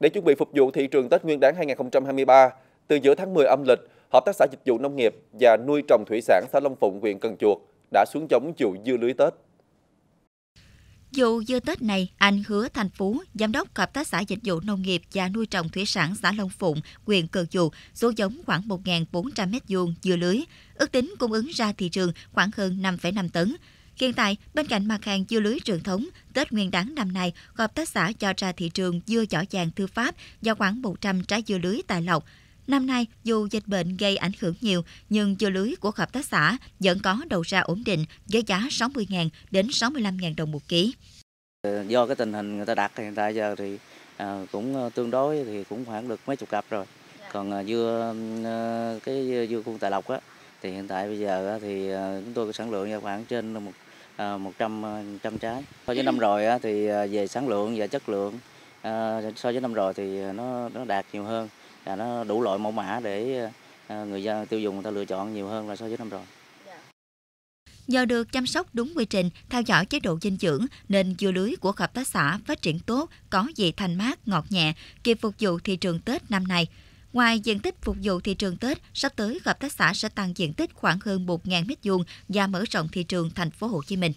Để chuẩn bị phục vụ thị trường Tết Nguyên đán 2023, từ giữa tháng 10 âm lịch, Hợp tác xã Dịch vụ Nông nghiệp và Nuôi trồng Thủy sản xã Long Phụng, huyện Cần Chuột đã xuống giống vụ dưa lưới Tết. Vụ dưa Tết này, anh Hứa Thành Phú, Giám đốc Hợp tác xã Dịch vụ Nông nghiệp và Nuôi trồng Thủy sản xã Long Phụng, huyện Cần Duột, số giống khoảng 1.400 m2 dưa lưới, ước tính cung ứng ra thị trường khoảng hơn 5,5 tấn. Hiện tại, bên cạnh mặt hàng dưa lưới truyền thống, Tết Nguyên đán năm nay, hợp tác xã cho ra thị trường dưa giỏ vàng thư pháp và khoảng 100 trái dưa lưới tài lộc. Năm nay, dù dịch bệnh gây ảnh hưởng nhiều, nhưng dưa lưới của hợp tác xã vẫn có đầu ra ổn định với giá 60.000 đến 65.000 đồng một ký. Ờ, do cái tình hình người ta đặt hiện tại giờ thì ờ, cũng ờ, tương đối thì cũng khoảng được mấy chục cặp rồi. Dạ. Còn dưa cái dưa khuôn tài lộc á thì hiện tại bây giờ thì ờ, chúng tôi có sản lượng ra khoảng trên một ờ, một trăm ờ, trăm trái so với năm rồi thì về sản lượng và chất lượng so với năm rồi thì nó nó đạt nhiều hơn và nó đủ loại mẫu mã để người dân tiêu dùng người ta lựa chọn nhiều hơn là so với năm rồi Nhờ được chăm sóc đúng quy trình, theo dõi chế độ dinh dưỡng nên dưa lưới của hợp tác xã phát triển tốt, có vị thanh mát, ngọt nhẹ, kịp phục vụ thị trường Tết năm nay. Ngoài diện tích phục vụ thị trường Tết, sắp tới hợp tác xã sẽ tăng diện tích khoảng hơn 1.000 m2 và mở rộng thị trường thành phố Hồ Chí Minh.